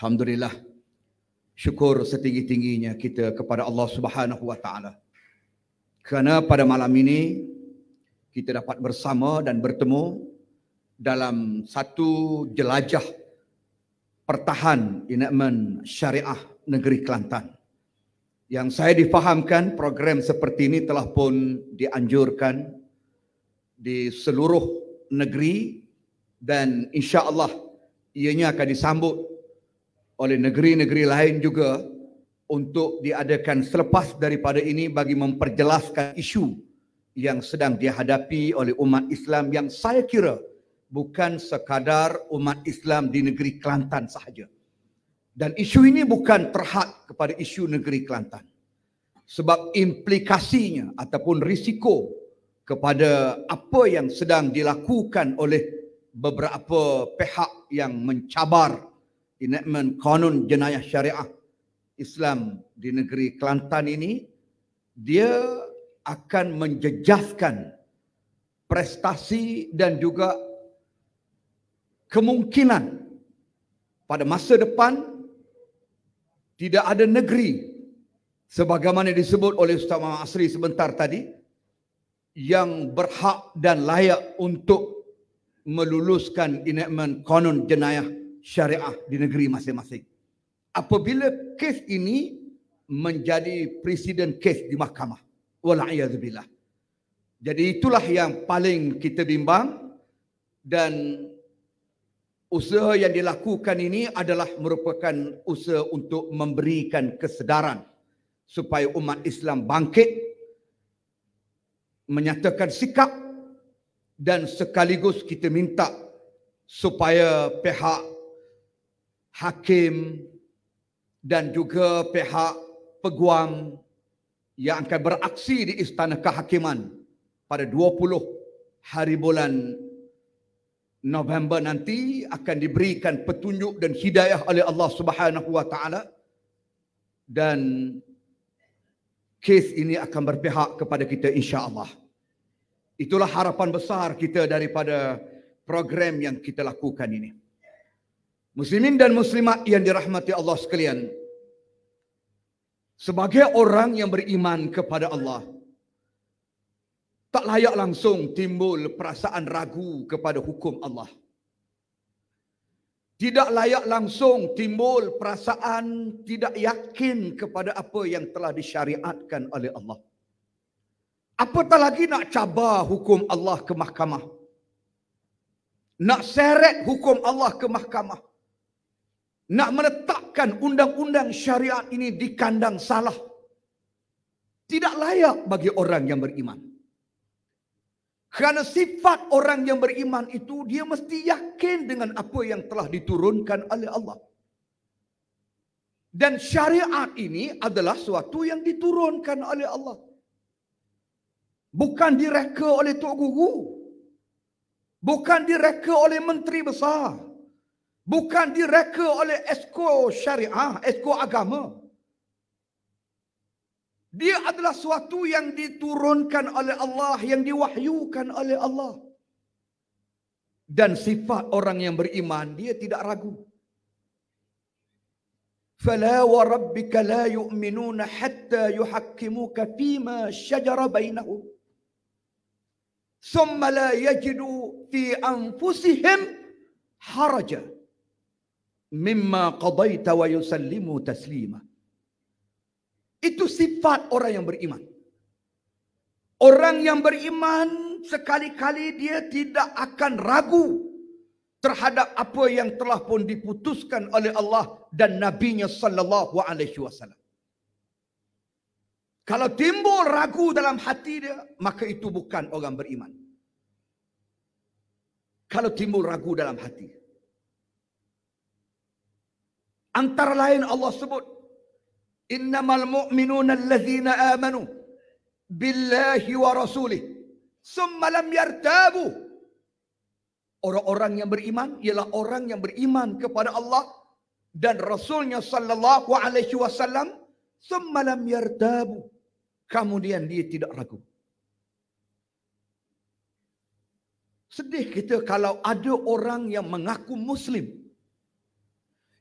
Alhamdulillah. Syukur setinggi-tingginya kita kepada Allah Subhanahu Wa Taala. Kerana pada malam ini kita dapat bersama dan bertemu dalam satu jelajah pertahan enactment syariah negeri Kelantan. Yang saya difahamkan program seperti ini telah pun dianjurkan di seluruh negeri dan insya Allah ianya akan disambut oleh negeri-negeri lain juga untuk diadakan selepas daripada ini bagi memperjelaskan isu yang sedang dihadapi oleh umat Islam yang saya kira bukan sekadar umat Islam di negeri Kelantan sahaja. Dan isu ini bukan terhad kepada isu negeri Kelantan. Sebab implikasinya ataupun risiko kepada apa yang sedang dilakukan oleh beberapa pihak yang mencabar enactment kanun jenayah syariah Islam di negeri Kelantan ini dia akan menjejaskan prestasi dan juga kemungkinan pada masa depan tidak ada negeri sebagaimana disebut oleh Ustaz Muhammad Asri sebentar tadi yang berhak dan layak untuk meluluskan enactment kanun jenayah syariah di negeri masing-masing. Apabila kes ini menjadi presiden kes di mahkamah. Wala'iyazubillah. Jadi itulah yang paling kita bimbang dan usaha yang dilakukan ini adalah merupakan usaha untuk memberikan kesedaran supaya umat Islam bangkit menyatakan sikap dan sekaligus kita minta supaya pihak hakim dan juga pihak peguam yang akan beraksi di istana kehakiman pada 20 hari bulan November nanti akan diberikan petunjuk dan hidayah oleh Allah Subhanahu wa taala dan kes ini akan berpihak kepada kita insya-Allah. Itulah harapan besar kita daripada program yang kita lakukan ini. Muslimin dan muslimat yang dirahmati Allah sekalian. Sebagai orang yang beriman kepada Allah. Tak layak langsung timbul perasaan ragu kepada hukum Allah. Tidak layak langsung timbul perasaan tidak yakin kepada apa yang telah disyariatkan oleh Allah. Apatah lagi nak cabar hukum Allah ke mahkamah. Nak seret hukum Allah ke mahkamah nak menetapkan undang-undang syariat ini di kandang salah. Tidak layak bagi orang yang beriman. Kerana sifat orang yang beriman itu, dia mesti yakin dengan apa yang telah diturunkan oleh Allah. Dan syariat ini adalah suatu yang diturunkan oleh Allah. Bukan direka oleh Tok Guru. Bukan direka oleh Menteri Besar bukan direka oleh esko syariah, esko agama. Dia adalah suatu yang diturunkan oleh Allah, yang diwahyukan oleh Allah. Dan sifat orang yang beriman, dia tidak ragu. فَلَا وَرَبِّكَ لَا يُؤْمِنُونَ حَتَّى يُحَكِّمُكَ فِيمَا شَجَرَ بَيْنَهُمْ ثُمَّ لَا يَجِدُوا فِي أَنفُسِهِمْ حَرَجًا mimma qadaita wa yusallimu taslima. Itu sifat orang yang beriman. Orang yang beriman sekali-kali dia tidak akan ragu terhadap apa yang telah pun diputuskan oleh Allah dan nabinya sallallahu alaihi wasallam. Kalau timbul ragu dalam hati dia, maka itu bukan orang beriman. Kalau timbul ragu dalam hati dia. Antara lain Allah sebut innamal mu'minuna allazina amanu billahi wa rasulih summa lam yartabu Orang-orang yang beriman ialah orang yang beriman kepada Allah dan rasulnya sallallahu alaihi wasallam summa lam yartabu kemudian dia tidak ragu Sedih kita kalau ada orang yang mengaku muslim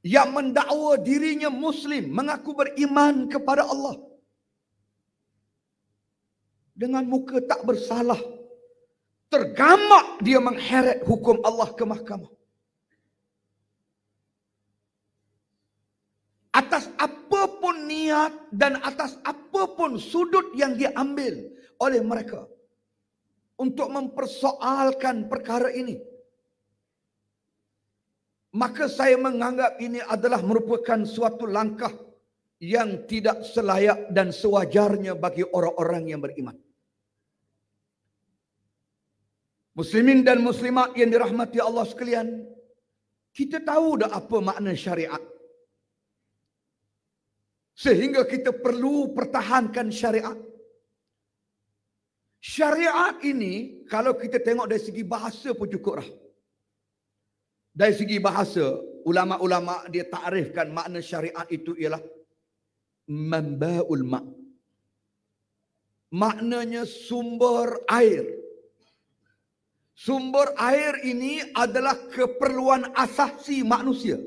yang mendakwa dirinya muslim mengaku beriman kepada Allah dengan muka tak bersalah tergamak dia mengheret hukum Allah ke mahkamah atas apapun niat dan atas apapun sudut yang diambil oleh mereka untuk mempersoalkan perkara ini Maka saya menganggap ini adalah merupakan suatu langkah yang tidak selayak dan sewajarnya bagi orang-orang yang beriman. Muslimin dan muslimat yang dirahmati Allah sekalian, kita tahu dah apa makna syariat. Sehingga kita perlu pertahankan syariat. Syariat ini kalau kita tengok dari segi bahasa pun cukup lah. Dari segi bahasa, ulama-ulama dia takrifkan makna syariat itu ialah mamba'ul ma. Maknanya sumber air. Sumber air ini adalah keperluan asasi manusia.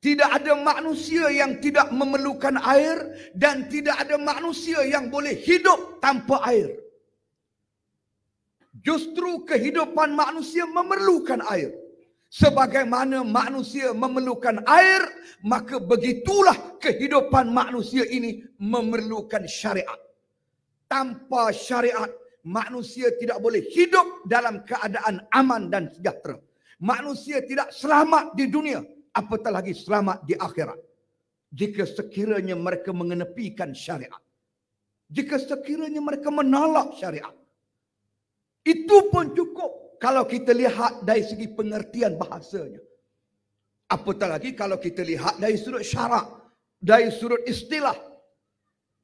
Tidak ada manusia yang tidak memerlukan air dan tidak ada manusia yang boleh hidup tanpa air. Justru kehidupan manusia memerlukan air. Sebagaimana manusia memerlukan air, maka begitulah kehidupan manusia ini memerlukan syariat. Tanpa syariat, manusia tidak boleh hidup dalam keadaan aman dan sejahtera. Manusia tidak selamat di dunia, apatah lagi selamat di akhirat. Jika sekiranya mereka mengenepikan syariat. Jika sekiranya mereka menolak syariat. Itu pun cukup kalau kita lihat dari segi pengertian bahasanya. Apatah lagi kalau kita lihat dari sudut syarak, dari sudut istilah.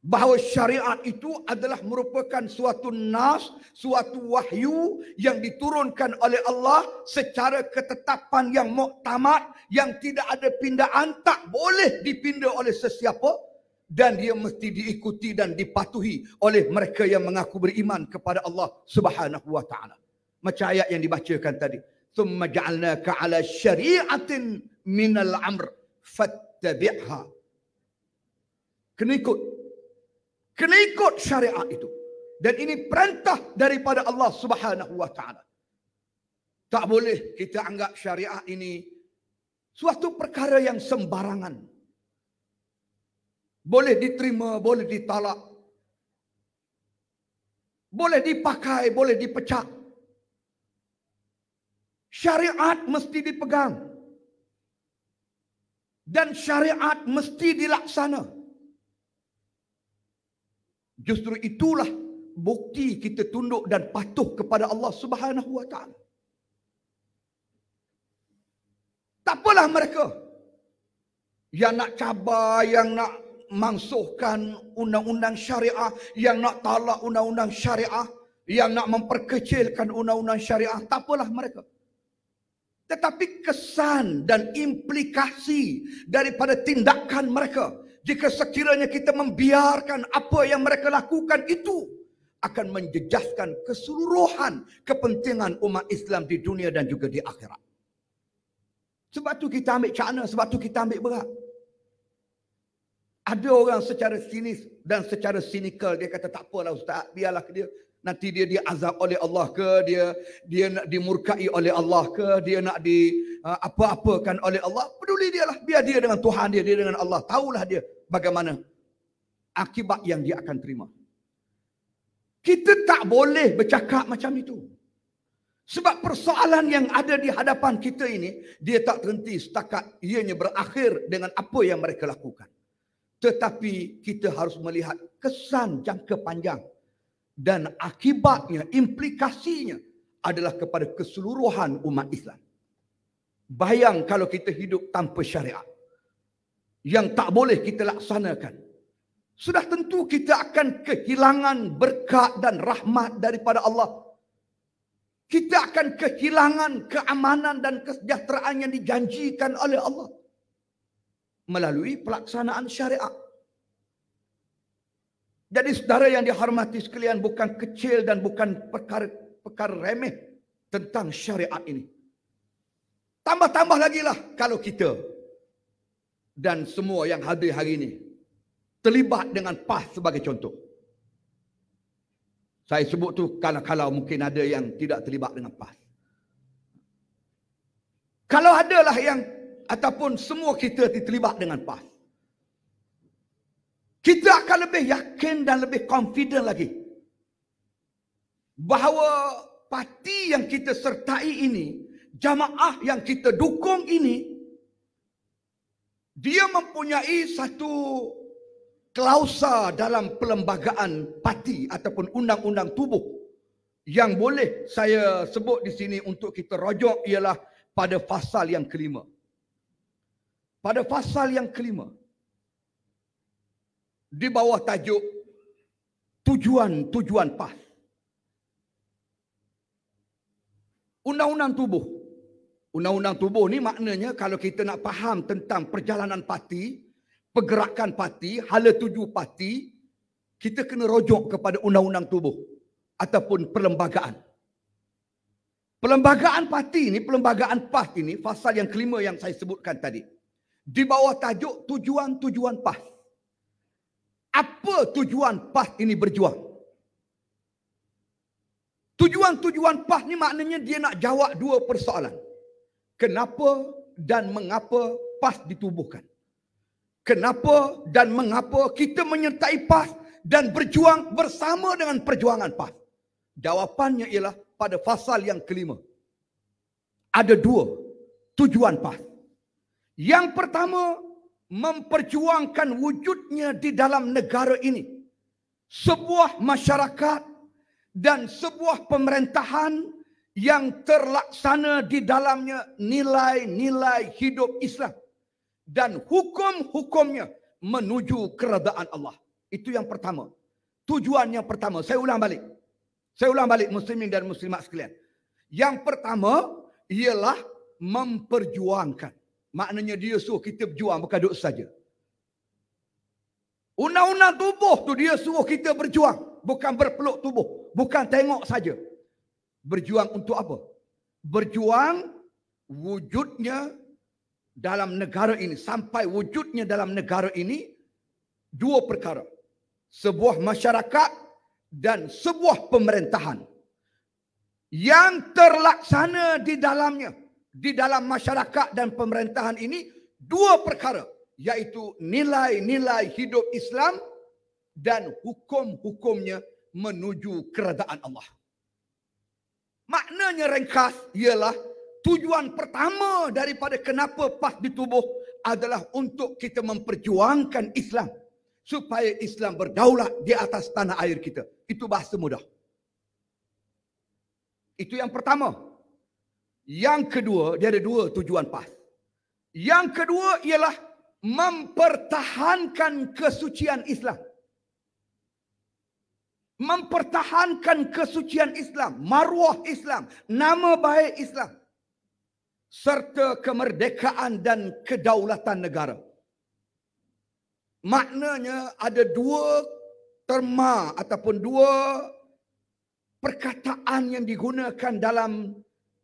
Bahawa syariat itu adalah merupakan suatu nas, suatu wahyu yang diturunkan oleh Allah secara ketetapan yang muktamad, yang tidak ada pindaan, tak boleh dipindah oleh sesiapa dan dia mesti diikuti dan dipatuhi oleh mereka yang mengaku beriman kepada Allah Subhanahu wa taala. Macam ayat yang dibacakan tadi. Thumma ja'alnaka ala syari'atin minal amr. Fattabi'ha. Kena ikut. Kena ikut syariat itu. Dan ini perintah daripada Allah subhanahu wa ta'ala. Tak boleh kita anggap syariat ini suatu perkara yang sembarangan. Boleh diterima, boleh ditalak. Boleh dipakai, boleh dipecat syariat mesti dipegang dan syariat mesti dilaksana. Justru itulah bukti kita tunduk dan patuh kepada Allah Subhanahu Wa Tak apalah mereka yang nak cabar, yang nak mangsuhkan undang-undang syariah, yang nak talak undang-undang syariah, yang nak memperkecilkan undang-undang syariah, tak apalah mereka. Tetapi kesan dan implikasi daripada tindakan mereka jika sekiranya kita membiarkan apa yang mereka lakukan itu akan menjejaskan keseluruhan kepentingan umat Islam di dunia dan juga di akhirat. Sebab tu kita ambil cakna, sebab tu kita ambil berat. Ada orang secara sinis dan secara sinikal dia kata tak apalah ustaz, biarlah dia nanti dia diazab oleh Allah ke dia dia nak dimurkai oleh Allah ke dia nak di uh, apa-apakan oleh Allah peduli dia lah biar dia dengan Tuhan dia dia dengan Allah tahulah dia bagaimana akibat yang dia akan terima kita tak boleh bercakap macam itu sebab persoalan yang ada di hadapan kita ini dia tak terhenti setakat ianya berakhir dengan apa yang mereka lakukan tetapi kita harus melihat kesan jangka panjang dan akibatnya, implikasinya adalah kepada keseluruhan umat Islam. Bayang kalau kita hidup tanpa syariat yang tak boleh kita laksanakan. Sudah tentu kita akan kehilangan berkat dan rahmat daripada Allah. Kita akan kehilangan keamanan dan kesejahteraan yang dijanjikan oleh Allah. Melalui pelaksanaan syariat. Jadi saudara yang dihormati sekalian bukan kecil dan bukan perkara, perkara remeh tentang syariat ini. Tambah-tambah lagi lah kalau kita dan semua yang hadir hari ini terlibat dengan PAS sebagai contoh. Saya sebut tu kalau-kalau mungkin ada yang tidak terlibat dengan PAS. Kalau adalah yang ataupun semua kita terlibat dengan PAS kita akan lebih yakin dan lebih confident lagi bahawa parti yang kita sertai ini, jamaah yang kita dukung ini, dia mempunyai satu klausa dalam perlembagaan parti ataupun undang-undang tubuh yang boleh saya sebut di sini untuk kita rojok ialah pada fasal yang kelima. Pada fasal yang kelima, di bawah tajuk tujuan-tujuan PAS. Undang-undang tubuh. Undang-undang tubuh ni maknanya kalau kita nak faham tentang perjalanan parti, pergerakan parti, hala tuju parti, kita kena rojok kepada undang-undang tubuh ataupun perlembagaan. Perlembagaan parti ini, perlembagaan PAS ini, fasal yang kelima yang saya sebutkan tadi. Di bawah tajuk tujuan-tujuan PAS apa tujuan PAS ini berjuang? Tujuan-tujuan PAS ni maknanya dia nak jawab dua persoalan. Kenapa dan mengapa PAS ditubuhkan? Kenapa dan mengapa kita menyertai PAS dan berjuang bersama dengan perjuangan PAS? Jawapannya ialah pada fasal yang kelima. Ada dua tujuan PAS. Yang pertama memperjuangkan wujudnya di dalam negara ini. Sebuah masyarakat dan sebuah pemerintahan yang terlaksana di dalamnya nilai-nilai hidup Islam dan hukum-hukumnya menuju keredaan Allah. Itu yang pertama. Tujuan yang pertama. Saya ulang balik. Saya ulang balik muslimin dan muslimat sekalian. Yang pertama ialah memperjuangkan. Maknanya dia suruh kita berjuang bukan duduk saja. Undang-undang tubuh tu dia suruh kita berjuang. Bukan berpeluk tubuh. Bukan tengok saja. Berjuang untuk apa? Berjuang wujudnya dalam negara ini. Sampai wujudnya dalam negara ini. Dua perkara. Sebuah masyarakat dan sebuah pemerintahan. Yang terlaksana di dalamnya di dalam masyarakat dan pemerintahan ini dua perkara yaitu nilai-nilai hidup Islam dan hukum-hukumnya menuju kerajaan Allah. Maknanya ringkas ialah tujuan pertama daripada kenapa PAS ditubuh adalah untuk kita memperjuangkan Islam supaya Islam berdaulat di atas tanah air kita. Itu bahasa mudah. Itu yang pertama yang kedua, dia ada dua tujuan PAS. Yang kedua ialah mempertahankan kesucian Islam. Mempertahankan kesucian Islam, maruah Islam, nama baik Islam. Serta kemerdekaan dan kedaulatan negara. Maknanya ada dua terma ataupun dua perkataan yang digunakan dalam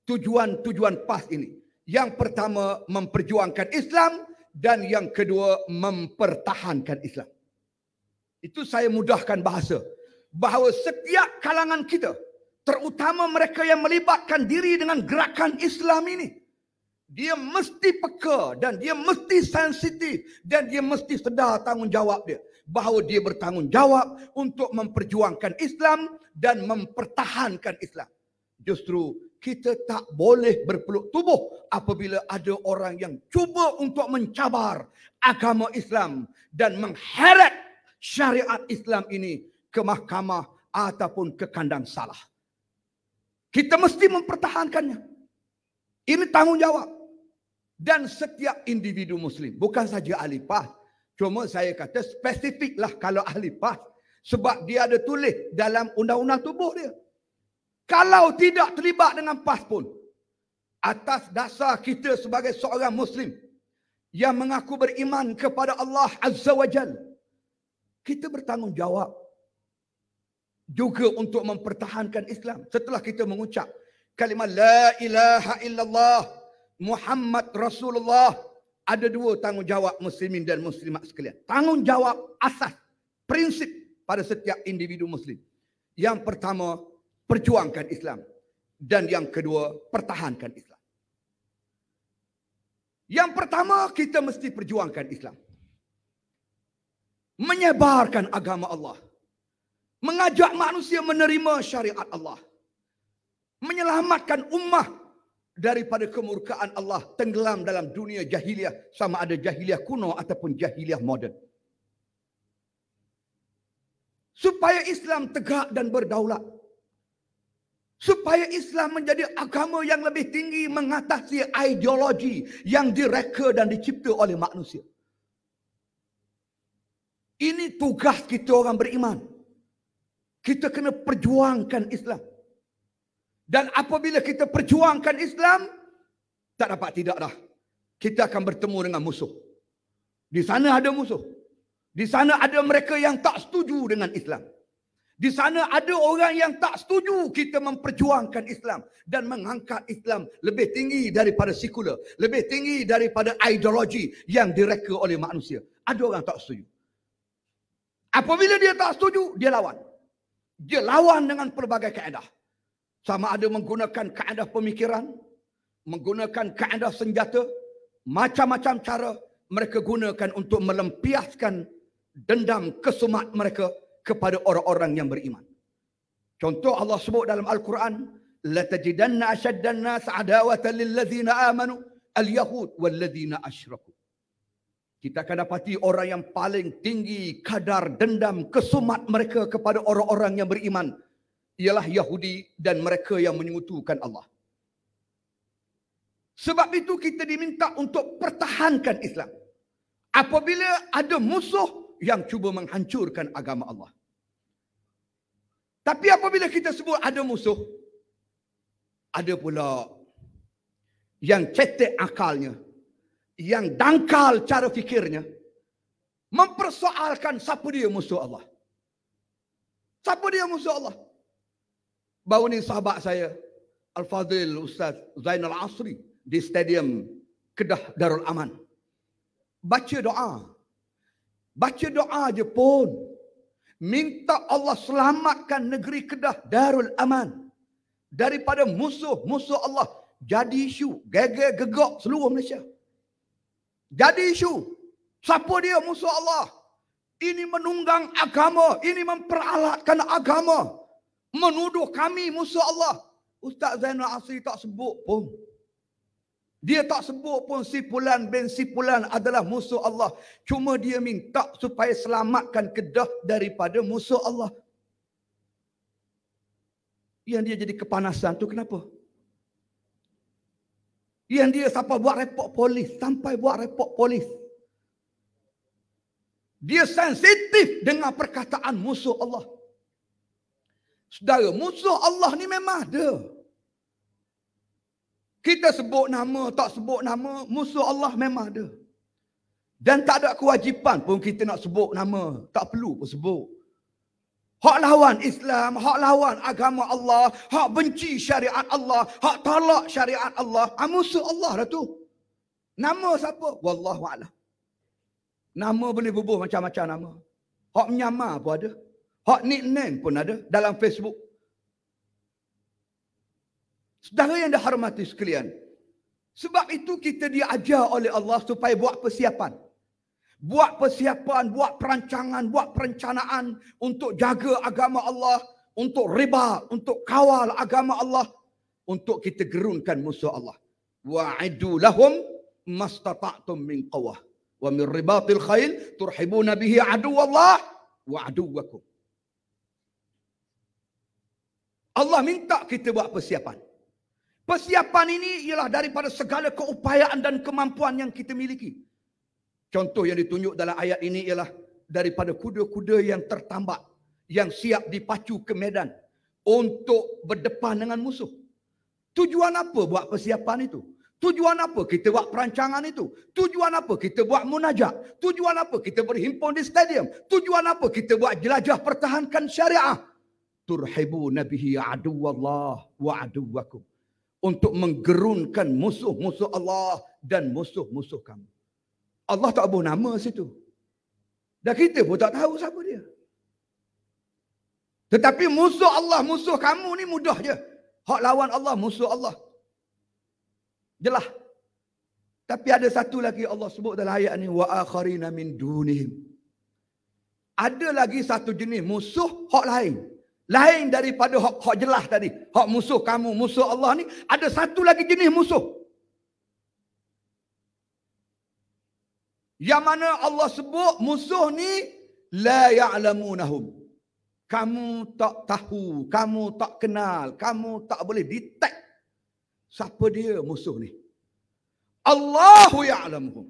tujuan-tujuan PAS ini. Yang pertama memperjuangkan Islam dan yang kedua mempertahankan Islam. Itu saya mudahkan bahasa bahawa setiap kalangan kita terutama mereka yang melibatkan diri dengan gerakan Islam ini dia mesti peka dan dia mesti sensitif dan dia mesti sedar tanggungjawab dia bahawa dia bertanggungjawab untuk memperjuangkan Islam dan mempertahankan Islam justru kita tak boleh berpeluk tubuh apabila ada orang yang cuba untuk mencabar agama Islam dan mengheret syariat Islam ini ke mahkamah ataupun ke kandang salah. Kita mesti mempertahankannya. Ini tanggungjawab. Dan setiap individu Muslim, bukan saja ahli PAS. Cuma saya kata spesifiklah kalau ahli PAS. Sebab dia ada tulis dalam undang-undang tubuh dia kalau tidak terlibat dengan PAS pun atas dasar kita sebagai seorang muslim yang mengaku beriman kepada Allah Azza wa Jal kita bertanggungjawab juga untuk mempertahankan Islam setelah kita mengucap kalimah la ilaha illallah Muhammad Rasulullah ada dua tanggungjawab muslimin dan muslimat sekalian tanggungjawab asas prinsip pada setiap individu muslim yang pertama perjuangkan Islam. Dan yang kedua, pertahankan Islam. Yang pertama, kita mesti perjuangkan Islam. Menyebarkan agama Allah. Mengajak manusia menerima syariat Allah. Menyelamatkan ummah daripada kemurkaan Allah tenggelam dalam dunia jahiliah sama ada jahiliah kuno ataupun jahiliah moden supaya Islam tegak dan berdaulat supaya Islam menjadi agama yang lebih tinggi mengatasi ideologi yang direka dan dicipta oleh manusia. Ini tugas kita orang beriman. Kita kena perjuangkan Islam. Dan apabila kita perjuangkan Islam, tak dapat tidak dah. Kita akan bertemu dengan musuh. Di sana ada musuh. Di sana ada mereka yang tak setuju dengan Islam. Di sana ada orang yang tak setuju kita memperjuangkan Islam dan mengangkat Islam lebih tinggi daripada sekular, lebih tinggi daripada ideologi yang direka oleh manusia. Ada orang tak setuju. Apabila dia tak setuju, dia lawan. Dia lawan dengan pelbagai kaedah. Sama ada menggunakan kaedah pemikiran, menggunakan kaedah senjata, macam-macam cara mereka gunakan untuk melempiaskan dendam kesumat mereka kepada orang-orang yang beriman. Contoh Allah sebut dalam Al-Quran, la tajidanna ashaddan nas adawatan lil ladzina amanu al yahud wal ladzina asyraku. Kita akan dapati orang yang paling tinggi kadar dendam kesumat mereka kepada orang-orang yang beriman ialah Yahudi dan mereka yang menyekutukan Allah. Sebab itu kita diminta untuk pertahankan Islam. Apabila ada musuh yang cuba menghancurkan agama Allah. Tapi apabila kita sebut ada musuh, ada pula yang cetek akalnya, yang dangkal cara fikirnya, mempersoalkan siapa dia musuh Allah. Siapa dia musuh Allah? Baru ni sahabat saya, Al-Fadhil Ustaz Zainal Asri di Stadium Kedah Darul Aman. Baca doa Baca doa je pun. Minta Allah selamatkan negeri Kedah Darul Aman. Daripada musuh-musuh Allah. Jadi isu. Gege gegok seluruh Malaysia. Jadi isu. Siapa dia musuh Allah? Ini menunggang agama. Ini memperalatkan agama. Menuduh kami musuh Allah. Ustaz Zainal Asri tak sebut pun. Dia tak sebut pun si Pulan bin si Pulan adalah musuh Allah. Cuma dia minta supaya selamatkan Kedah daripada musuh Allah. Yang dia jadi kepanasan tu kenapa? Yang dia sampai buat report polis. Sampai buat report polis. Dia sensitif dengan perkataan musuh Allah. Saudara, musuh Allah ni memang ada. Ada. Kita sebut nama, tak sebut nama, musuh Allah memang ada. Dan tak ada kewajipan pun kita nak sebut nama. Tak perlu pun sebut. Hak lawan Islam, hak lawan agama Allah, hak benci syariat Allah, hak tolak syariat Allah. Ha, musuh Allah dah tu. Nama siapa? Wallahu a'lam. Nama boleh bubuh macam-macam nama. Hak menyamar pun ada. Hak nickname pun ada dalam Facebook. Saudara yang dihormati sekalian. Sebab itu kita diajar oleh Allah supaya buat persiapan. Buat persiapan, buat perancangan, buat perencanaan untuk jaga agama Allah. Untuk riba, untuk kawal agama Allah. Untuk kita gerunkan musuh Allah. Wa'idu lahum mastata'tum min qawah. Wa min ribatil khail turhibuna bihi adu Allah wa adu aduwakum. Allah minta kita buat persiapan. Persiapan ini ialah daripada segala keupayaan dan kemampuan yang kita miliki. Contoh yang ditunjuk dalam ayat ini ialah daripada kuda-kuda yang tertambak, yang siap dipacu ke medan untuk berdepan dengan musuh. Tujuan apa buat persiapan itu? Tujuan apa kita buat perancangan itu? Tujuan apa kita buat munajat? Tujuan apa kita berhimpun di stadium? Tujuan apa kita buat jelajah pertahankan syariah? Turhibu nabihi aduwallah wa aduwakum untuk menggerunkan musuh-musuh Allah dan musuh-musuh kamu. Allah tak buh nama situ. Dan kita pun tak tahu siapa dia. Tetapi musuh Allah, musuh kamu ni mudah je. Hak lawan Allah, musuh Allah. Jelah. Tapi ada satu lagi Allah sebut dalam ayat ni. Wa akharina min dunihim. Ada lagi satu jenis musuh hak lain. Lain daripada hak hak jelas tadi. Hak musuh kamu, musuh Allah ni ada satu lagi jenis musuh. Yang mana Allah sebut musuh ni la ya'lamunahum. Kamu tak tahu, kamu tak kenal, kamu tak boleh detect siapa dia musuh ni. Allahu ya'lamuhum.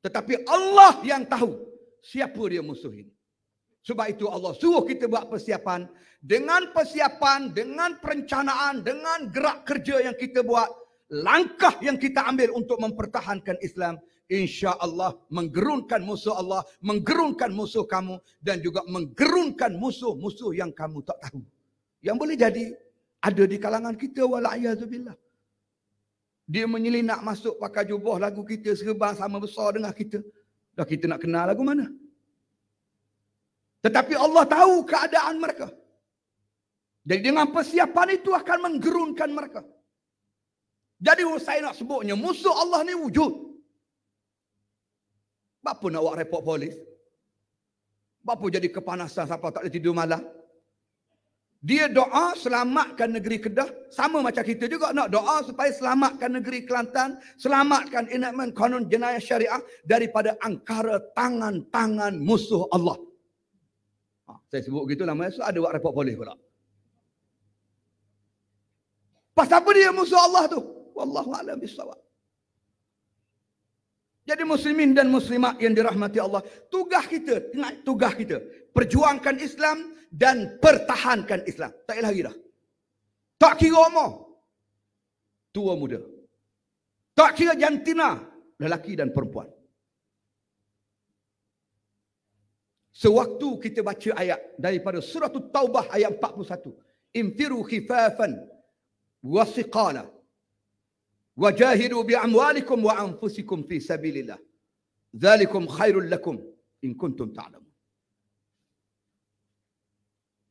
Tetapi Allah yang tahu siapa dia musuh ini. Sebab itu Allah suruh kita buat persiapan. Dengan persiapan, dengan perencanaan, dengan gerak kerja yang kita buat. Langkah yang kita ambil untuk mempertahankan Islam. Insya Allah menggerunkan musuh Allah. Menggerunkan musuh kamu. Dan juga menggerunkan musuh-musuh yang kamu tak tahu. Yang boleh jadi ada di kalangan kita. Walayahzubillah. Dia menyelinap masuk pakai jubah lagu kita. Serban sama besar dengan kita. Dah kita nak kenal lagu mana? Tetapi Allah tahu keadaan mereka. Jadi dengan persiapan itu akan menggerunkan mereka. Jadi saya nak sebutnya, musuh Allah ni wujud. Bapa nak buat repot polis? Bapa jadi kepanasan siapa tak ada tidur malam? Dia doa selamatkan negeri Kedah. Sama macam kita juga nak doa supaya selamatkan negeri Kelantan. Selamatkan enactment kanun jenayah syariah daripada angkara tangan-tangan musuh Allah. Ha, saya sebut gitu lama esok ada buat report polis pula. Pas apa dia musuh Allah tu? Wallahu a'lam bissawab. Jadi muslimin dan muslimat yang dirahmati Allah, tugas kita, ingat tugas kita, perjuangkan Islam dan pertahankan Islam. Tak lagi dah. Tak kira umur. Tua muda. Tak kira jantina, lelaki dan perempuan. Sewaktu kita baca ayat daripada surah Taubah ayat 41. "Imtiru khifafan wa siqala. bi amwalikum wa anfusikum fi sabilillah. Zalikum khairul lakum in kuntum ta'lam.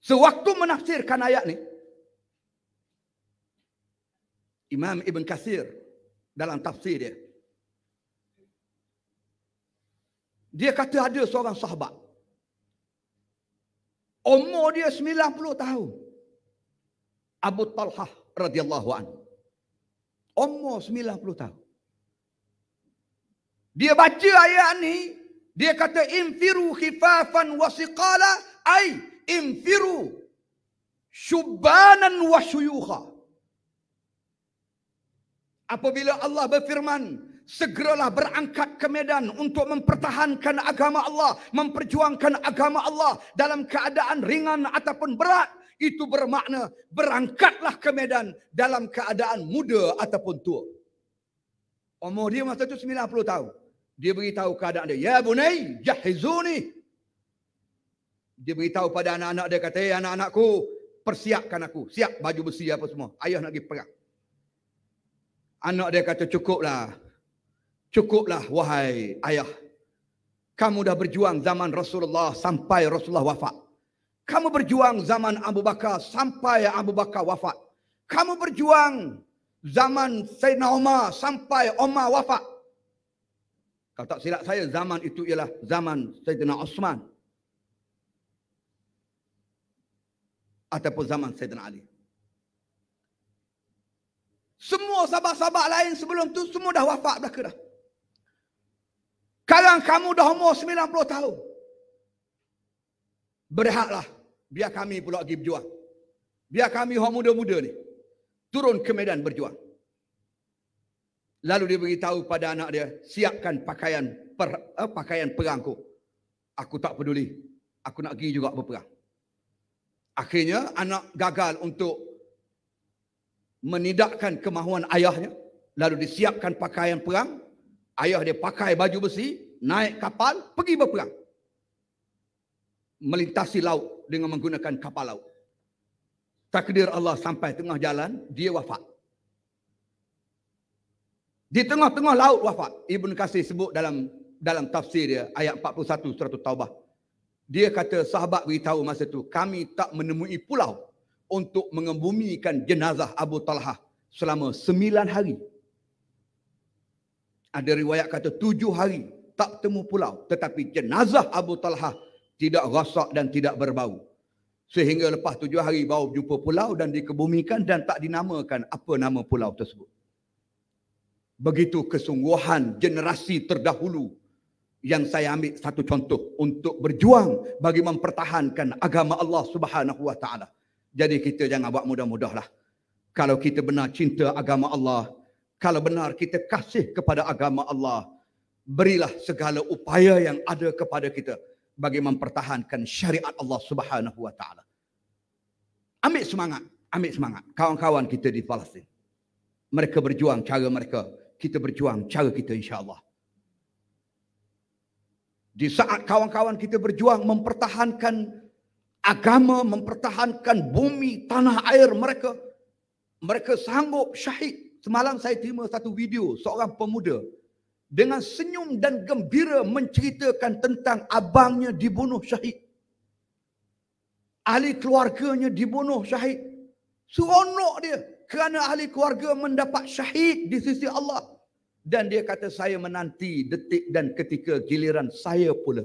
Sewaktu menafsirkan ayat ni, Imam Ibn Kathir dalam tafsir dia, dia kata ada seorang sahabat Umur dia 90 tahun. Abu Talha radhiyallahu anhu. Umur 90 tahun. Dia baca ayat ni, dia kata infiru khifafan wa siqala ay infiru syubanan wa syuyukha. Apabila Allah berfirman, Segeralah berangkat ke medan untuk mempertahankan agama Allah, memperjuangkan agama Allah dalam keadaan ringan ataupun berat. Itu bermakna berangkatlah ke medan dalam keadaan muda ataupun tua. Umur dia masa itu 90 tahun. Dia beritahu keadaan dia, "Ya bunai, jahizuni." Dia beritahu pada anak-anak dia kata, hey, eh, anak-anakku, persiapkan aku. Siap baju besi apa semua. Ayah nak pergi perang." Anak dia kata, "Cukuplah." Cukuplah wahai ayah. Kamu dah berjuang zaman Rasulullah sampai Rasulullah wafat. Kamu berjuang zaman Abu Bakar sampai Abu Bakar wafat. Kamu berjuang zaman Sayyidina Umar sampai Umar wafat. Kalau tak silap saya, zaman itu ialah zaman Sayyidina Osman. Ataupun zaman Sayyidina Ali. Semua sahabat-sahabat lain sebelum tu semua dah wafat belaka dah. Sekarang kamu dah umur 90 tahun. Berhaklah. Biar kami pula pergi berjuang. Biar kami orang muda-muda ni. Turun ke medan berjuang. Lalu dia beritahu pada anak dia. Siapkan pakaian per, eh, pakaian perangku. Aku tak peduli. Aku nak pergi juga berperang. Akhirnya anak gagal untuk menidakkan kemahuan ayahnya. Lalu disiapkan pakaian perang Ayah dia pakai baju besi, naik kapal, pergi berperang. Melintasi laut dengan menggunakan kapal laut. Takdir Allah sampai tengah jalan, dia wafat. Di tengah-tengah laut wafat. Ibn Kasih sebut dalam dalam tafsir dia, ayat 41 surat Taubah. Dia kata sahabat beritahu masa itu, kami tak menemui pulau untuk mengembumikan jenazah Abu Talha selama sembilan hari ada riwayat kata tujuh hari tak temu pulau tetapi jenazah Abu Talha tidak rosak dan tidak berbau. Sehingga lepas tujuh hari baru jumpa pulau dan dikebumikan dan tak dinamakan apa nama pulau tersebut. Begitu kesungguhan generasi terdahulu yang saya ambil satu contoh untuk berjuang bagi mempertahankan agama Allah Subhanahu Jadi kita jangan buat mudah-mudahlah. Kalau kita benar cinta agama Allah, kalau benar kita kasih kepada agama Allah, berilah segala upaya yang ada kepada kita bagi mempertahankan syariat Allah Subhanahu wa taala. Ambil semangat, ambil semangat kawan-kawan kita di Palestin. Mereka berjuang cara mereka, kita berjuang cara kita Insyaallah. Di saat kawan-kawan kita berjuang mempertahankan agama, mempertahankan bumi, tanah air mereka, mereka sanggup syahid Semalam saya terima satu video seorang pemuda dengan senyum dan gembira menceritakan tentang abangnya dibunuh syahid. Ahli keluarganya dibunuh syahid. Seronok dia kerana ahli keluarga mendapat syahid di sisi Allah. Dan dia kata saya menanti detik dan ketika giliran saya pula.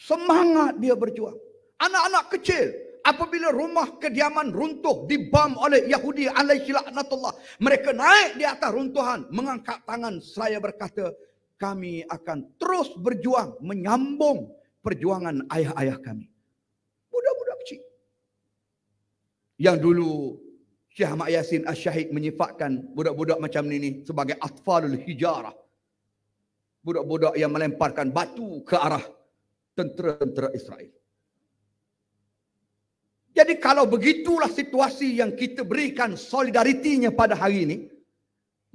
Semangat dia berjuang. Anak-anak kecil apabila rumah kediaman runtuh dibom oleh Yahudi alaihi laknatullah mereka naik di atas runtuhan mengangkat tangan seraya berkata kami akan terus berjuang menyambung perjuangan ayah-ayah kami budak-budak kecil yang dulu Syekh Ahmad Yasin Asy-Syahid menyifatkan budak-budak macam ini sebagai atfalul hijarah budak-budak yang melemparkan batu ke arah tentera-tentera Israel jadi kalau begitulah situasi yang kita berikan solidaritinya pada hari ini,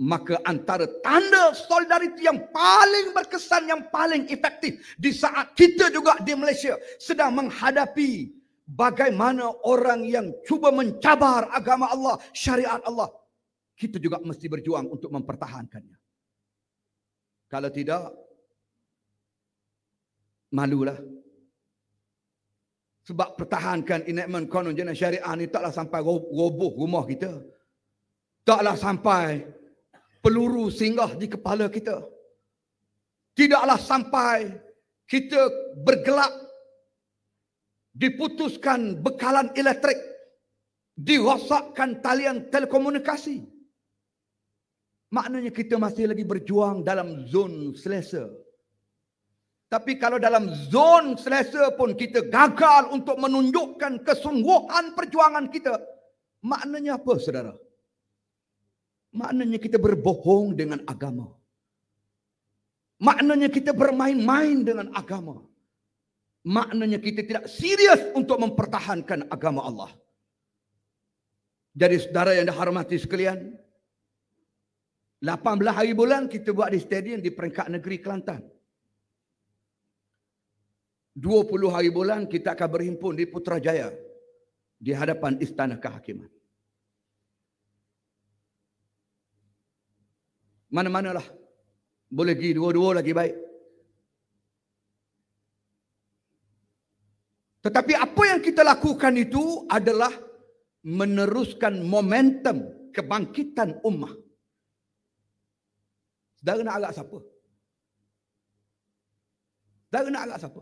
maka antara tanda solidariti yang paling berkesan, yang paling efektif di saat kita juga di Malaysia sedang menghadapi bagaimana orang yang cuba mencabar agama Allah, syariat Allah, kita juga mesti berjuang untuk mempertahankannya. Kalau tidak, malulah. Sebab pertahankan enactment konon jenis syariah ni taklah sampai roboh rumah kita. Taklah sampai peluru singgah di kepala kita. Tidaklah sampai kita bergelak diputuskan bekalan elektrik dirosakkan talian telekomunikasi maknanya kita masih lagi berjuang dalam zon selesa tapi kalau dalam zon selesa pun kita gagal untuk menunjukkan kesungguhan perjuangan kita. Maknanya apa saudara? Maknanya kita berbohong dengan agama. Maknanya kita bermain-main dengan agama. Maknanya kita tidak serius untuk mempertahankan agama Allah. Jadi saudara yang dihormati sekalian. 18 hari bulan kita buat di stadium di peringkat negeri Kelantan. 20 hari bulan kita akan berhimpun di Putrajaya di hadapan istana kehakiman. Mana-manalah boleh pergi dua-dua lagi baik. Tetapi apa yang kita lakukan itu adalah meneruskan momentum kebangkitan ummah. Saudara nak agak siapa? Saudara nak agak siapa?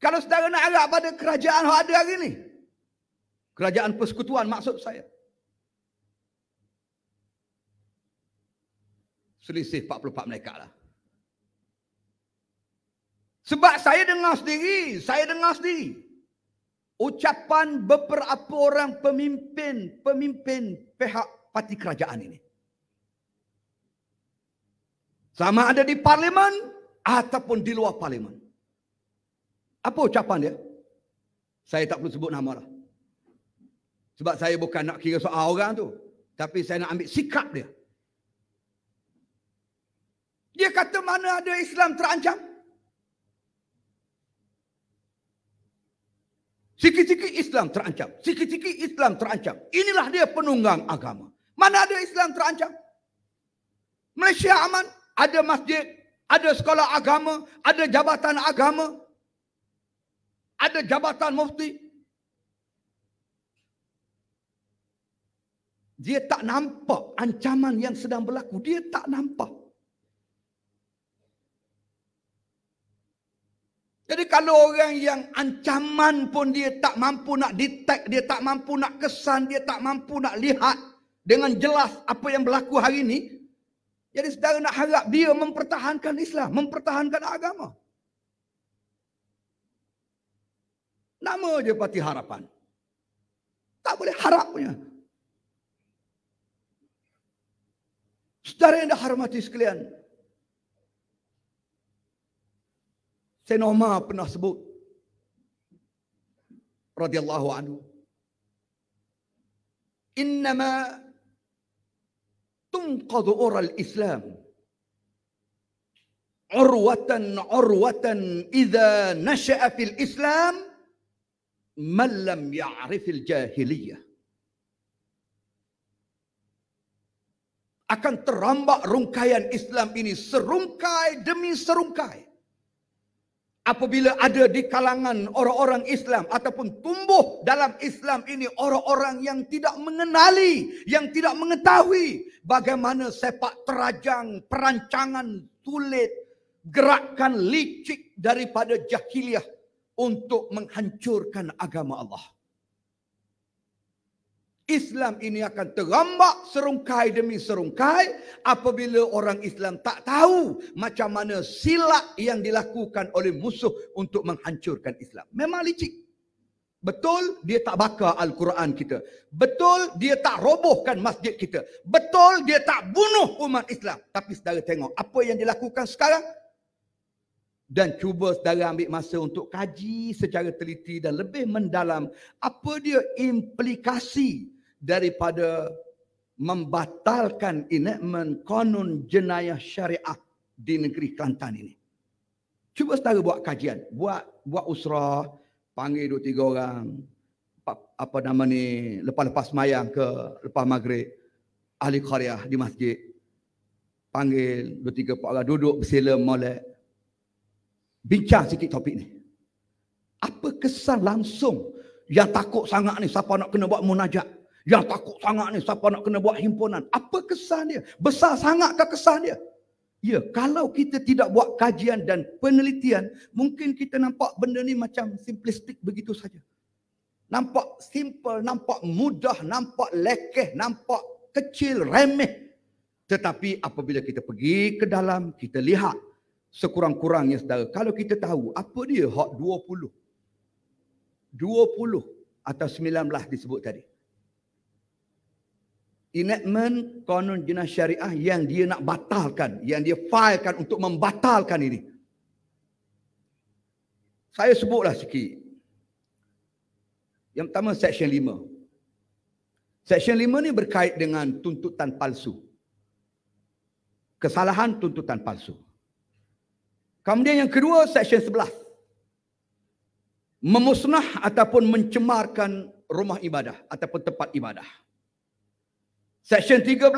Kalau saudara nak harap pada kerajaan yang ada hari ini. Kerajaan persekutuan maksud saya. Selisih 44 mereka lah. Sebab saya dengar sendiri, saya dengar sendiri. Ucapan beberapa orang pemimpin, pemimpin pihak parti kerajaan ini. Sama ada di parlimen ataupun di luar parlimen. Apa ucapan dia? Saya tak perlu sebut nama lah. Sebab saya bukan nak kira soal orang tu. Tapi saya nak ambil sikap dia. Dia kata mana ada Islam terancam? Sikit-sikit Islam terancam. Sikit-sikit Islam terancam. Inilah dia penunggang agama. Mana ada Islam terancam? Malaysia aman. Ada masjid. Ada sekolah agama. Ada jabatan agama ada jabatan mufti. Dia tak nampak ancaman yang sedang berlaku. Dia tak nampak. Jadi kalau orang yang ancaman pun dia tak mampu nak detect, dia tak mampu nak kesan, dia tak mampu nak lihat dengan jelas apa yang berlaku hari ini. Jadi saudara nak harap dia mempertahankan Islam, mempertahankan agama. Nama je parti harapan. Tak boleh harap punya. Saudara yang dah hormati sekalian. Senoma pernah sebut. Radiyallahu anhu. Innama tumqadu ural Islam. Urwatan urwatan idha nasha'a fil Islam. Islam. من لم يعرف الجاهلية akan terambak rungkaian Islam ini serungkai demi serungkai. Apabila ada di kalangan orang-orang Islam ataupun tumbuh dalam Islam ini orang-orang yang tidak mengenali, yang tidak mengetahui bagaimana sepak terajang, perancangan sulit, gerakan licik daripada jahiliah untuk menghancurkan agama Allah. Islam ini akan terambak serungkai demi serungkai apabila orang Islam tak tahu macam mana silat yang dilakukan oleh musuh untuk menghancurkan Islam. Memang licik. Betul dia tak bakar Al-Quran kita. Betul dia tak robohkan masjid kita. Betul dia tak bunuh umat Islam. Tapi saudara tengok apa yang dilakukan sekarang dan cuba saudara ambil masa untuk kaji secara teliti dan lebih mendalam apa dia implikasi daripada membatalkan enactment konon jenayah syariah di negeri Kelantan ini. Cuba saudara buat kajian, buat buat usrah, panggil dua tiga orang, apa nama ni, lepas-lepas mayang ke lepas maghrib, ahli karyah di masjid, panggil dua tiga orang duduk bersila molek, bincang sikit topik ni. Apa kesan langsung yang takut sangat ni siapa nak kena buat munajat? Yang takut sangat ni siapa nak kena buat himpunan? Apa kesan dia? Besar sangat ke kesan dia? Ya, kalau kita tidak buat kajian dan penelitian, mungkin kita nampak benda ni macam simplistik begitu saja. Nampak simple, nampak mudah, nampak lekeh, nampak kecil, remeh. Tetapi apabila kita pergi ke dalam, kita lihat sekurang-kurangnya saudara kalau kita tahu apa dia hak 20 20 atau 19 disebut tadi enactment konon jenah syariah yang dia nak batalkan yang dia filekan untuk membatalkan ini saya sebutlah sikit yang pertama section 5 section 5 ni berkait dengan tuntutan palsu kesalahan tuntutan palsu Kemudian yang kedua, section 11. Memusnah ataupun mencemarkan rumah ibadah ataupun tempat ibadah. Section 13,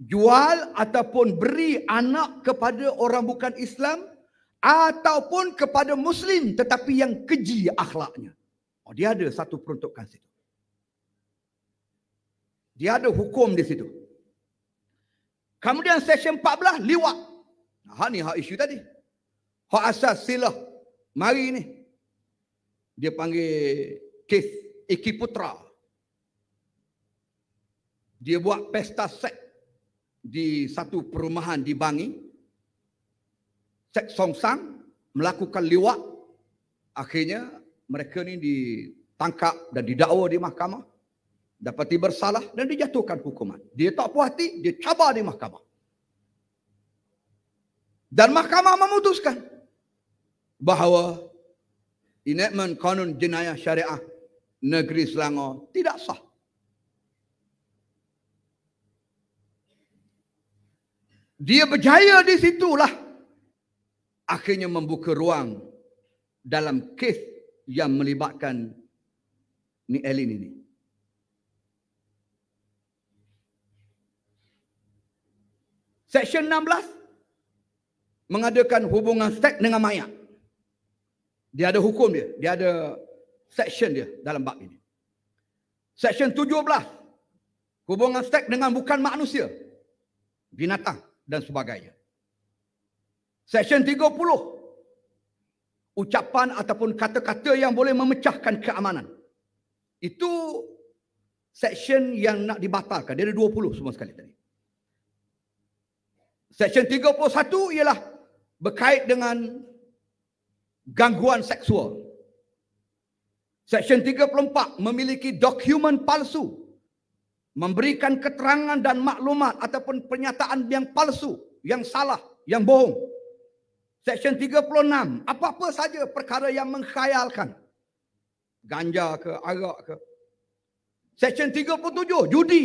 jual ataupun beri anak kepada orang bukan Islam ataupun kepada Muslim tetapi yang keji akhlaknya. Oh, dia ada satu peruntukan situ. Dia ada hukum di situ. Kemudian section 14, liwat. Hak ni hak isu tadi. Hak asas sila. Mari ni. Dia panggil Keith Iki Putra. Dia buat pesta seks di satu perumahan di Bangi. Seks songsang melakukan liwat. Akhirnya mereka ni ditangkap dan didakwa di mahkamah. Dapati bersalah dan dijatuhkan hukuman. Dia tak puas hati, dia cabar di mahkamah. Dan mahkamah memutuskan bahawa enactment kanun jenayah syariah negeri Selangor tidak sah. Dia berjaya di situlah akhirnya membuka ruang dalam kes yang melibatkan ni Elin ini. Section 16 mengadakan hubungan seks dengan mayat. Dia ada hukum dia. Dia ada section dia dalam bab ini. Section 17. Hubungan seks dengan bukan manusia. Binatang dan sebagainya. Section 30. Ucapan ataupun kata-kata yang boleh memecahkan keamanan. Itu section yang nak dibatalkan. Dia ada 20 semua sekali tadi. Section 31 ialah berkait dengan gangguan seksual. Seksyen 34 memiliki dokumen palsu memberikan keterangan dan maklumat ataupun pernyataan yang palsu, yang salah, yang bohong. Seksyen 36, apa-apa saja perkara yang mengkhayalkan. Ganja ke, arak ke. Seksyen 37, judi.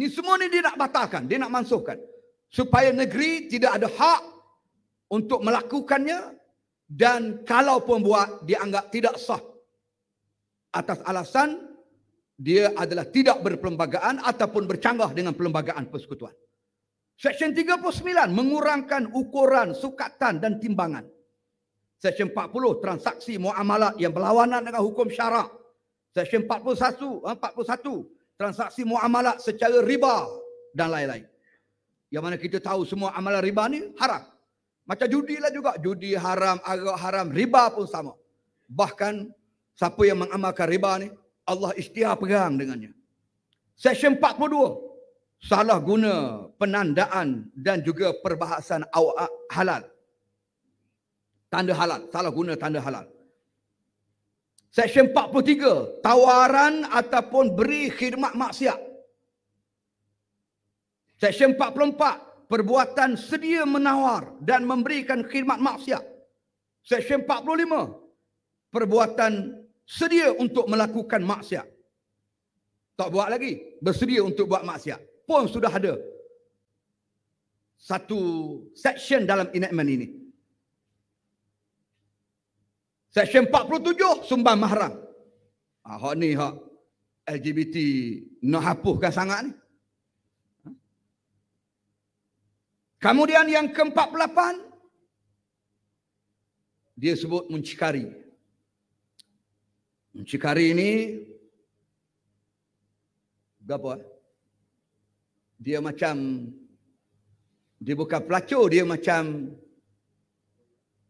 Ini semua ini dia nak batalkan, dia nak mansuhkan supaya negeri tidak ada hak untuk melakukannya dan kalau pun buat dianggap tidak sah atas alasan dia adalah tidak berperlembagaan ataupun bercanggah dengan perlembagaan persekutuan. Seksyen 39 mengurangkan ukuran sukatan dan timbangan. Seksyen 40 transaksi muamalat yang berlawanan dengan hukum syarak. Seksyen 41, 41 eh, transaksi muamalat secara riba dan lain-lain. Yang mana kita tahu semua amalan riba ni haram. Macam judi lah juga. Judi haram, agak haram, riba pun sama. Bahkan siapa yang mengamalkan riba ni, Allah istihar pegang dengannya. Session 42. Salah guna penandaan dan juga perbahasan awak halal. Tanda halal. Salah guna tanda halal. Session 43. Tawaran ataupun beri khidmat maksiat. Seksyen 44, perbuatan sedia menawar dan memberikan khidmat maksiat. Seksyen 45, perbuatan sedia untuk melakukan maksiat. Tak buat lagi, bersedia untuk buat maksiat. Pun sudah ada satu seksyen dalam enactment ini. Seksyen 47, sumbang mahram. Ah, hak ni hak LGBT nak hapuskan sangat ni. Kemudian yang ke-48 dia sebut muncikari. Muncikari ini apa? Eh? Dia macam dia bukan pelacur, dia macam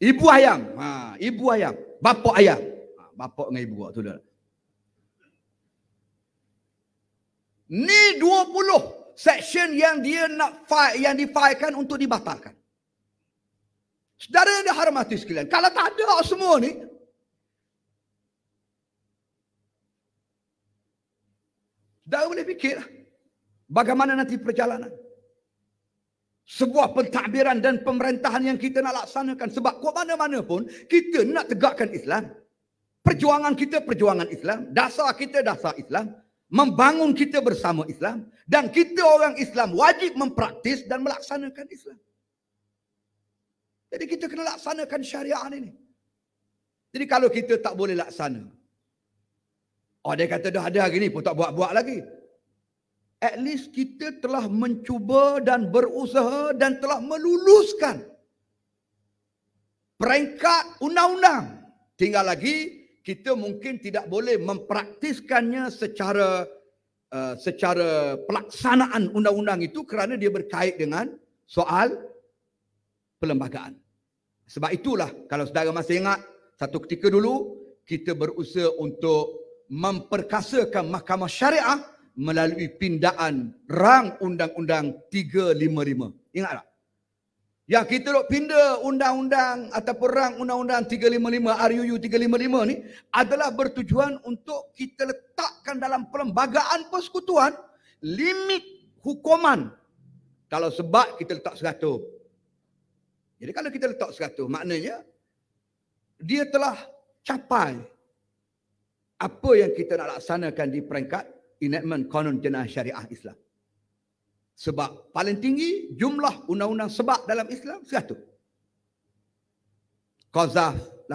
ibu ayam. Ha, ibu ayam, bapak ayam. Ha, bapa dengan ibu tu dah. Ni section yang dia nak file yang difailkan untuk dibatalkan. Saudara yang dihormati sekalian, kalau tak ada semua ni dah boleh fikir bagaimana nanti perjalanan sebuah pentadbiran dan pemerintahan yang kita nak laksanakan sebab kuat mana-mana pun kita nak tegakkan Islam. Perjuangan kita perjuangan Islam, dasar kita dasar Islam membangun kita bersama Islam dan kita orang Islam wajib mempraktis dan melaksanakan Islam. Jadi kita kena laksanakan syariah ini. Jadi kalau kita tak boleh laksana. Oh dia kata dah ada hari ni pun tak buat-buat lagi. At least kita telah mencuba dan berusaha dan telah meluluskan peringkat undang-undang. Tinggal lagi kita mungkin tidak boleh mempraktiskannya secara uh, secara pelaksanaan undang-undang itu kerana dia berkait dengan soal perlembagaan. Sebab itulah kalau saudara masih ingat satu ketika dulu kita berusaha untuk memperkasakan mahkamah syariah melalui pindaan rang undang-undang 355. Ingat tak? Yang kita nak pindah undang-undang atau perang undang-undang 355 RUU 355 ni adalah bertujuan untuk kita letakkan dalam perlembagaan persekutuan limit hukuman kalau sebab kita letak 100. Jadi kalau kita letak 100 maknanya dia telah capai apa yang kita nak laksanakan di peringkat enactment kanun jenayah syariah Islam. Sebab paling tinggi jumlah undang-undang sebab dalam Islam 100. Qazaf 80,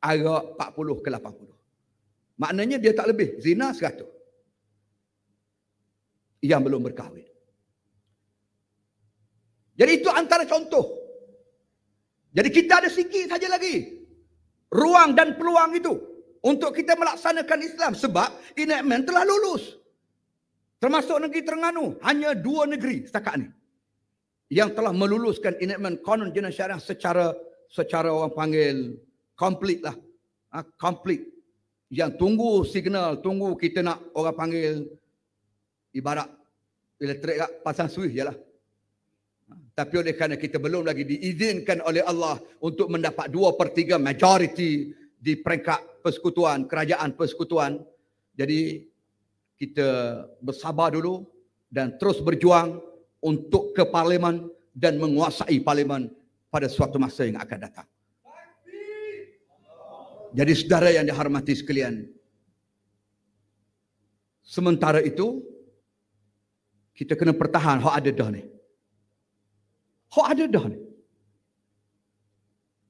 Arak 40 ke 80. Maknanya dia tak lebih. Zina 100. Yang belum berkahwin. Jadi itu antara contoh. Jadi kita ada sikit saja lagi. Ruang dan peluang itu. Untuk kita melaksanakan Islam. Sebab enactment telah lulus. Termasuk negeri Terengganu. Hanya dua negeri setakat ini. Yang telah meluluskan enactment konon jenis syariah secara secara orang panggil komplit lah. Ha, komplit, Yang tunggu signal, tunggu kita nak orang panggil ibarat elektrik lah, pasang suih je lah. Ha, tapi oleh kerana kita belum lagi diizinkan oleh Allah untuk mendapat dua per tiga majoriti di peringkat persekutuan, kerajaan persekutuan. Jadi kita bersabar dulu dan terus berjuang untuk ke parlimen dan menguasai parlimen pada suatu masa yang akan datang. Jadi saudara yang dihormati sekalian, sementara itu kita kena pertahan hak ada dah ni. Hak ada dah ni.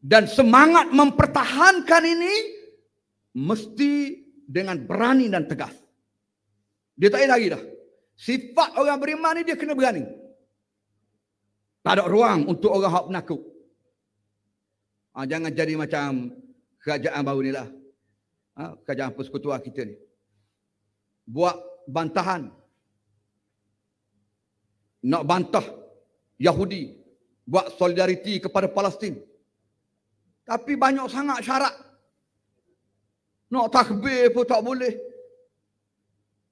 Dan semangat mempertahankan ini mesti dengan berani dan tegas. Dia tak lagi dah. Sifat orang beriman ni dia kena berani. Tak ada ruang untuk orang hak penakut. Ha, ah, jangan jadi macam kerajaan baru ni lah. Ha, kerajaan persekutuan kita ni. Buat bantahan. Nak bantah Yahudi. Buat solidariti kepada Palestin. Tapi banyak sangat syarat. Nak takbir pun tak boleh.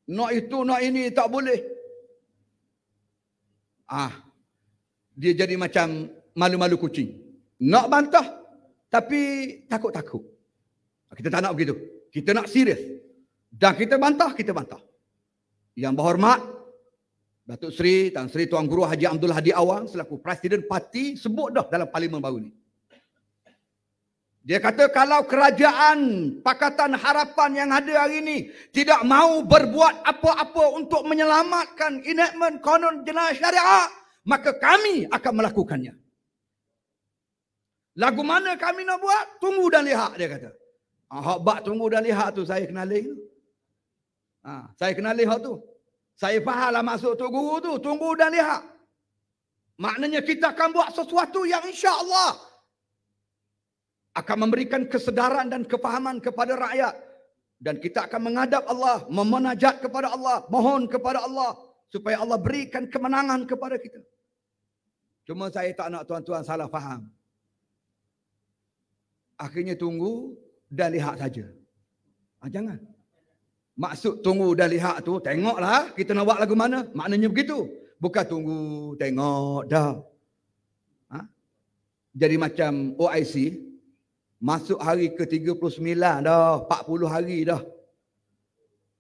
Nak itu, nak ini, tak boleh. Ah, Dia jadi macam malu-malu kucing. Nak bantah, tapi takut-takut. Ah, kita tak nak begitu. Kita nak serius. Dan kita bantah, kita bantah. Yang berhormat, Datuk Seri, Tan Sri Tuan Guru Haji Abdul Hadi Awang selaku Presiden Parti sebut dah dalam parlimen baru ni. Dia kata kalau kerajaan Pakatan Harapan yang ada hari ini tidak mau berbuat apa-apa untuk menyelamatkan enactment konon jenayah syariah, maka kami akan melakukannya. Lagu mana kami nak buat? Tunggu dan lihat, dia kata. Ah, hak bak tunggu dan lihat tu saya kenali tu. Ha, saya kenali lihat tu. Saya faham lah maksud tu guru tu. Tunggu dan lihat. Maknanya kita akan buat sesuatu yang insya Allah akan memberikan kesedaran dan kepahaman kepada rakyat dan kita akan menghadap Allah, memenajat kepada Allah, mohon kepada Allah supaya Allah berikan kemenangan kepada kita. Cuma saya tak nak tuan-tuan salah faham. Akhirnya tunggu dan lihat saja. Ah, jangan. Maksud tunggu dan lihat tu, tengoklah kita nak buat lagu mana. Maknanya begitu. Bukan tunggu, tengok dah. Ha? Jadi macam OIC, Masuk hari ke-39 dah, 40 hari dah.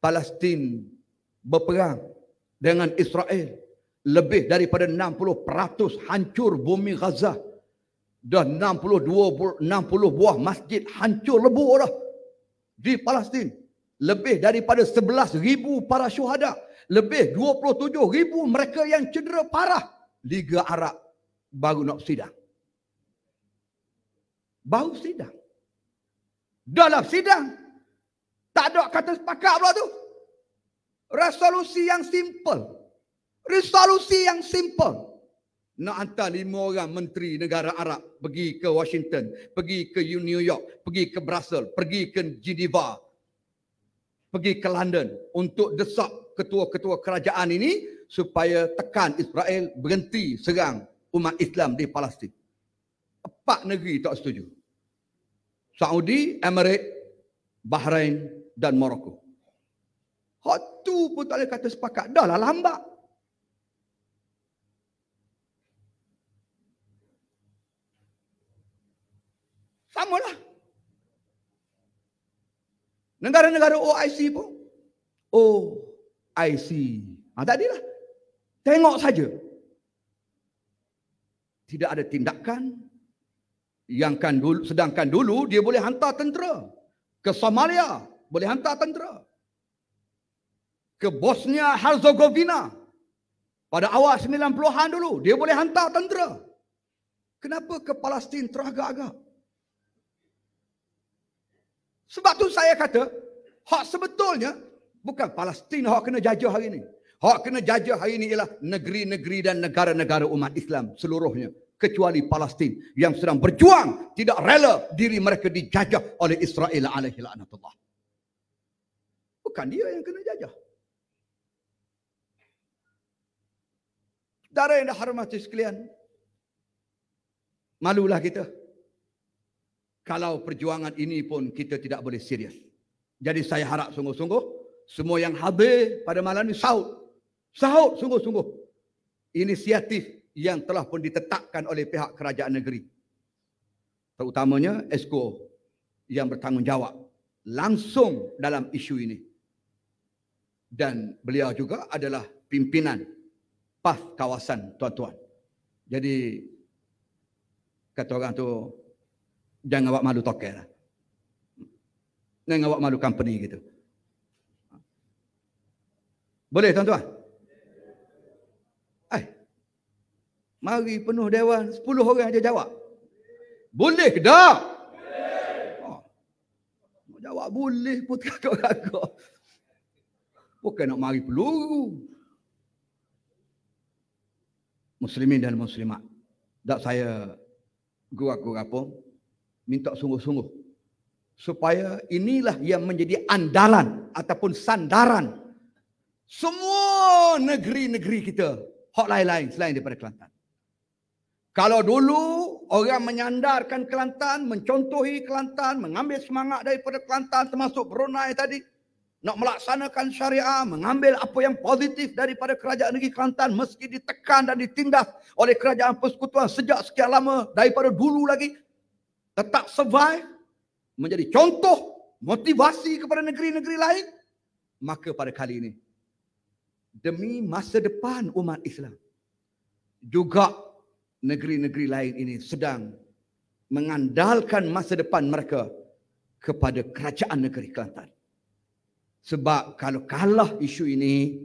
Palestin berperang dengan Israel. Lebih daripada 60% hancur bumi Gaza. Dah 62 60 buah masjid hancur lebur dah di Palestin. Lebih daripada ribu para syuhada. Lebih ribu mereka yang cedera parah. Liga Arab baru nak sidang baru sidang. Dalam sidang, tak ada kata sepakat pula tu. Resolusi yang simple. Resolusi yang simple. Nak hantar lima orang menteri negara Arab pergi ke Washington, pergi ke New York, pergi ke Brussels, pergi ke Geneva, pergi ke London untuk desak ketua-ketua kerajaan ini supaya tekan Israel berhenti serang umat Islam di Palestin. Empat negeri tak setuju. Saudi, Emirat, Bahrain dan Morocco. Hak tu pun tak boleh kata sepakat. Dah lah lambat. Sama lah. Negara-negara OIC pun. OIC. Ha, ah, tak lah. Tengok saja. Tidak ada tindakan, yang kan dulu, sedangkan dulu dia boleh hantar tentera ke Somalia boleh hantar tentera ke Bosnia Herzegovina pada awal 90-an dulu dia boleh hantar tentera kenapa ke Palestin teragak-agak sebab tu saya kata hak sebetulnya bukan Palestin hak kena jajah hari ini hak kena jajah hari ini ialah negeri-negeri dan negara-negara umat Islam seluruhnya kecuali Palestin yang sedang berjuang tidak rela diri mereka dijajah oleh Israel alaihi la'natullah. Bukan dia yang kena jajah. Dara yang dihormati sekalian. Malulah kita. Kalau perjuangan ini pun kita tidak boleh serius. Jadi saya harap sungguh-sungguh semua yang hadir pada malam ini sahut. Sahut sungguh-sungguh. Inisiatif yang telah pun ditetapkan oleh pihak kerajaan negeri. Terutamanya esko yang bertanggungjawab langsung dalam isu ini. Dan beliau juga adalah pimpinan PAF kawasan tuan-tuan. Jadi kata orang tu jangan buat malu tokel lah. Jangan buat malu company gitu. Boleh tuan-tuan? Mari penuh dewan, sepuluh orang aja jawab. Boleh ke dah? Boleh. Oh. Jawab boleh pun terkakak-kakak. Bukan nak mari peluru. Muslimin dan muslimat. Tak saya gurau-gurau apa. Minta sungguh-sungguh. Supaya inilah yang menjadi andalan ataupun sandaran. Semua negeri-negeri kita. Hak lain-lain selain daripada Kelantan. Kalau dulu orang menyandarkan Kelantan, mencontohi Kelantan, mengambil semangat daripada Kelantan termasuk Brunei tadi. Nak melaksanakan syariah, mengambil apa yang positif daripada kerajaan negeri Kelantan meski ditekan dan ditindas oleh kerajaan persekutuan sejak sekian lama daripada dulu lagi. Tetap survive, menjadi contoh, motivasi kepada negeri-negeri lain. Maka pada kali ini, demi masa depan umat Islam, juga negeri-negeri lain ini sedang mengandalkan masa depan mereka kepada kerajaan negeri Kelantan. Sebab kalau kalah isu ini,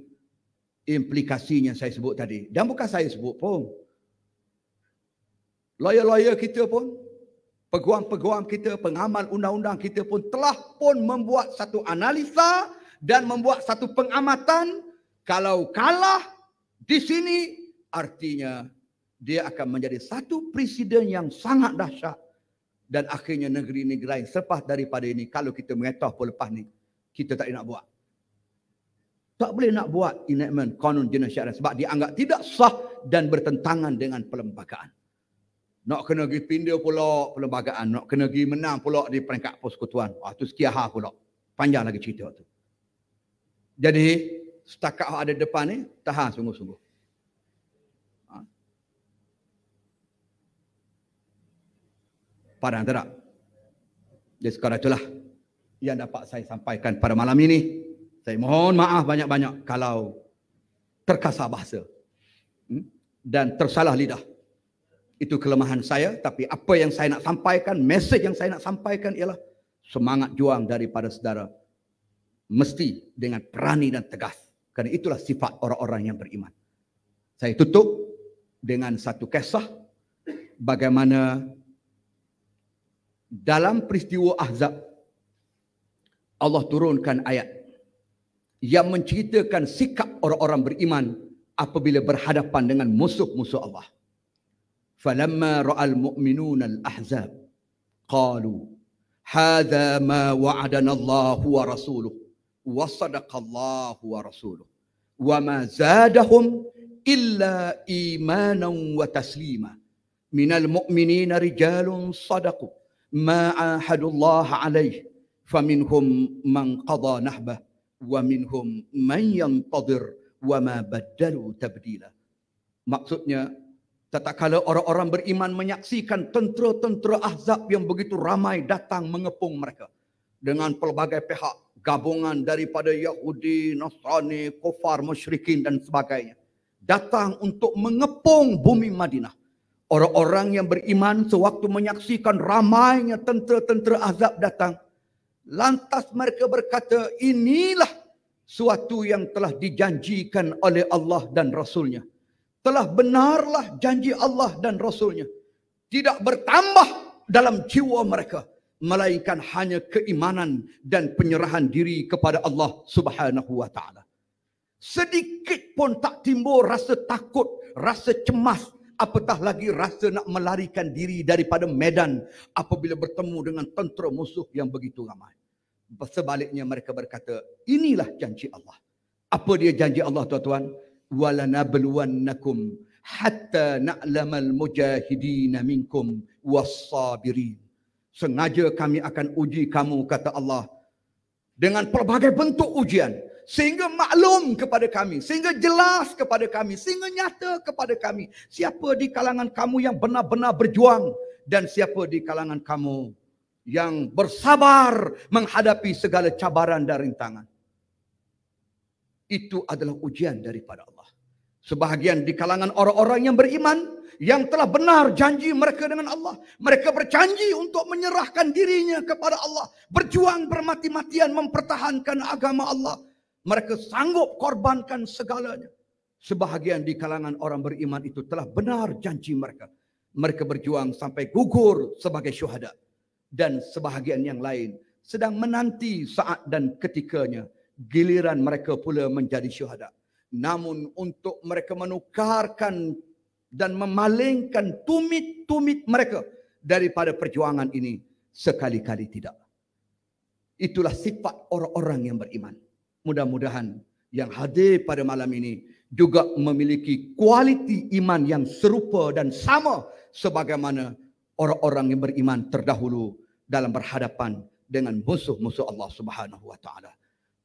implikasinya saya sebut tadi. Dan bukan saya sebut pun. Lawyer-lawyer kita pun, peguam-peguam kita, pengamal undang-undang kita pun telah pun membuat satu analisa dan membuat satu pengamatan kalau kalah di sini artinya dia akan menjadi satu presiden yang sangat dahsyat dan akhirnya negeri-negeri lain selepas daripada ini kalau kita mengetah pun lepas ni kita tak nak buat tak boleh nak buat enactment konon jenayah syarat sebab dianggap tidak sah dan bertentangan dengan perlembagaan nak kena pergi pindah pula perlembagaan nak kena pergi menang pula di peringkat persekutuan ah tu sekian hal pula panjang lagi cerita tu jadi setakat ada depan ni tahan sungguh-sungguh padang terak. Jadi sekarang itulah yang dapat saya sampaikan pada malam ini. Saya mohon maaf banyak-banyak kalau terkasar bahasa hmm, dan tersalah lidah. Itu kelemahan saya tapi apa yang saya nak sampaikan, mesej yang saya nak sampaikan ialah semangat juang daripada saudara mesti dengan perani dan tegas. Kerana itulah sifat orang-orang yang beriman. Saya tutup dengan satu kisah bagaimana dalam peristiwa Ahzab Allah turunkan ayat yang menceritakan sikap orang-orang beriman apabila berhadapan dengan musuh-musuh Allah. Falamma ra'al mu'minun al-ahzab qalu hadha ma wa'adana Allah wa rasuluhu wa sadaqa Allah wa rasuluhu wa ma zadahum illa imanan wa taslima min al-mu'minina rijalun sadaqu ما عاهد الله عليه فمنهم من قضى نحبه ومنهم من ينتظر وما بدلوا تبديلا maksudnya tatkala orang-orang beriman menyaksikan tentera-tentera ahzab yang begitu ramai datang mengepung mereka dengan pelbagai pihak gabungan daripada Yahudi, Nasrani, kufar, musyrikin dan sebagainya datang untuk mengepung bumi Madinah Orang-orang yang beriman sewaktu menyaksikan ramainya tentera-tentera azab datang. Lantas mereka berkata inilah suatu yang telah dijanjikan oleh Allah dan Rasulnya. Telah benarlah janji Allah dan Rasulnya. Tidak bertambah dalam jiwa mereka. Melainkan hanya keimanan dan penyerahan diri kepada Allah subhanahu wa ta'ala. Sedikit pun tak timbul rasa takut, rasa cemas Apatah lagi rasa nak melarikan diri daripada medan apabila bertemu dengan tentera musuh yang begitu ramai. Sebaliknya mereka berkata, inilah janji Allah. Apa dia janji Allah tuan-tuan? Walanabluwannakum hatta na'lamal mujahidina minkum wassabirin. Sengaja kami akan uji kamu, kata Allah. Dengan pelbagai bentuk ujian sehingga maklum kepada kami, sehingga jelas kepada kami, sehingga nyata kepada kami siapa di kalangan kamu yang benar-benar berjuang dan siapa di kalangan kamu yang bersabar menghadapi segala cabaran dan rintangan. Itu adalah ujian daripada Allah. Sebahagian di kalangan orang-orang yang beriman yang telah benar janji mereka dengan Allah. Mereka berjanji untuk menyerahkan dirinya kepada Allah. Berjuang bermati-matian mempertahankan agama Allah. Mereka sanggup korbankan segalanya. Sebahagian di kalangan orang beriman itu telah benar janji mereka. Mereka berjuang sampai gugur sebagai syuhada. Dan sebahagian yang lain sedang menanti saat dan ketikanya. Giliran mereka pula menjadi syuhada. Namun untuk mereka menukarkan dan memalingkan tumit-tumit mereka daripada perjuangan ini sekali-kali tidak. Itulah sifat orang-orang yang beriman mudah-mudahan yang hadir pada malam ini juga memiliki kualiti iman yang serupa dan sama sebagaimana orang-orang yang beriman terdahulu dalam berhadapan dengan musuh-musuh Allah Subhanahu wa taala.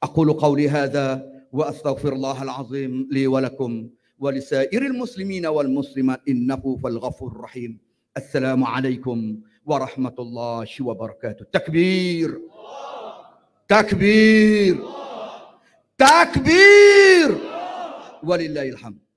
Aku Lu qauli hadza wa astaghfirullah alazim li wa lakum wa lisairil muslimin wal muslimat innahu fal ghafur rahim. Assalamu alaikum warahmatullahi wabarakatuh. Takbir. Takbir. Takbir. تكبير ولله الحمد